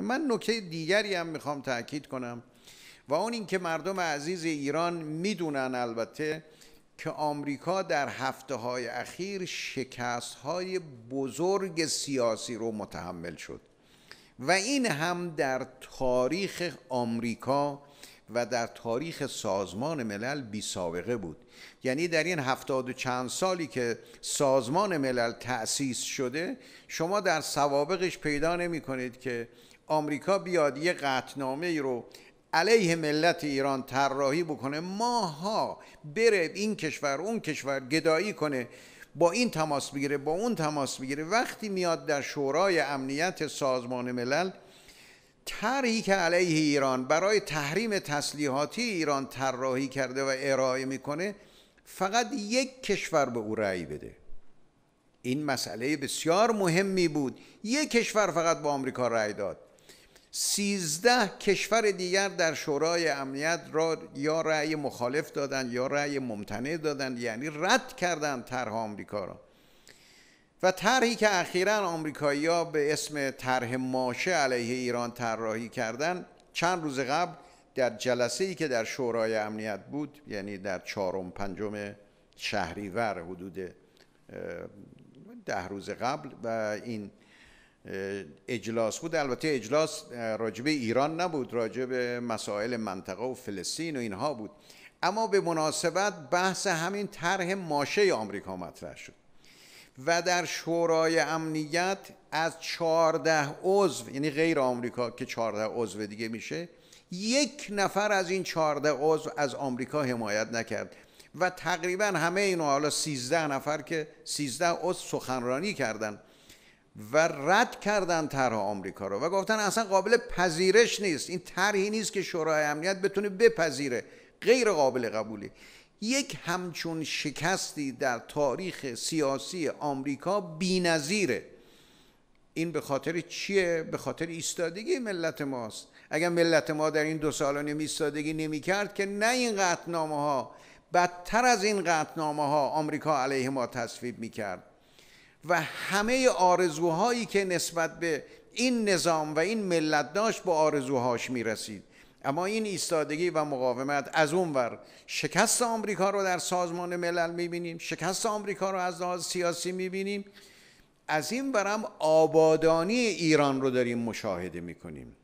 من نکه دیگری هم میخوام تاکید کنم و اون اینکه مردم عزیز ایران میدونن البته که آمریکا در هفته های اخیر شکست های بزرگ سیاسی رو متحمل شد و این هم در تاریخ آمریکا و در تاریخ سازمان ملل بی سابقه بود یعنی در این هفتاد و چند سالی که سازمان ملل تأسیس شده شما در سوابقش پیدا نمی کنید که آمریکا بیاد یه قطنامه ای رو علیه ملت ایران طراحی بکنه ماها بره این کشور اون کشور گدایی کنه با این تماس بگیره با اون تماس بگیره وقتی میاد در شورای امنیت سازمان ملل طرحی که علیه ایران برای تحریم تسلیحاتی ایران طراحی کرده و ارائه میکنه فقط یک کشور به او رأی بده این مسئله بسیار مهمی بود یک کشور فقط با آمریکا رأی داد سیزده کشور دیگر در شورای امنیت را یا رأی مخالف دادند یا رأی ممتنع دادند یعنی رد کردند طرح آمریکا را و طرحی که اخیرا آمریکایی‌ها به اسم طرح ماشه علیه ایران طراحی کردند چند روز قبل در جلسه ای که در شورای امنیت بود یعنی در چهارم پنجم شهریور حدود ده روز قبل و این اجلاس بود البته اجلاس راجب ایران نبود راجب مسائل منطقه و فلسطین و اینها بود اما به مناسبت بحث همین طرح ماشه آمریکا مطرح شد و در شورای امنیت از چهارده عضو یعنی غیر آمریکا که چهارده عضو دیگه میشه یک نفر از این چهارده عضو از آمریکا حمایت نکرد و تقریبا همه اینو حالا سیزده نفر که سیزده عضو سخنرانی کردند و رد کردن طرح آمریکا رو و گفتن اصلا قابل پذیرش نیست این طرحی نیست که شورای امنیت بتونه بپذیره غیر قابل قبولی یک همچون شکستی در تاریخ سیاسی آمریکا بی‌نظیره این به خاطر چیه به خاطر ایستادگی ملت ماست اگر ملت ما در این دو سال نمی نیم ایستادگی نمیکرد که نه این قطنامه ها بدتر از این قطنامه ها آمریکا علیه ما تصویب میکرد و همه آرزوهایی که نسبت به این نظام و این ملت داشت با آرزوهاش میرسید اما این ایستادگی و مقاومت از اونور شکست آمریکا رو در سازمان ملل میبینیم شکست آمریکا رو از لحاظ سیاسی میبینیم از این برام آبادانی ایران رو داریم مشاهده میکنیم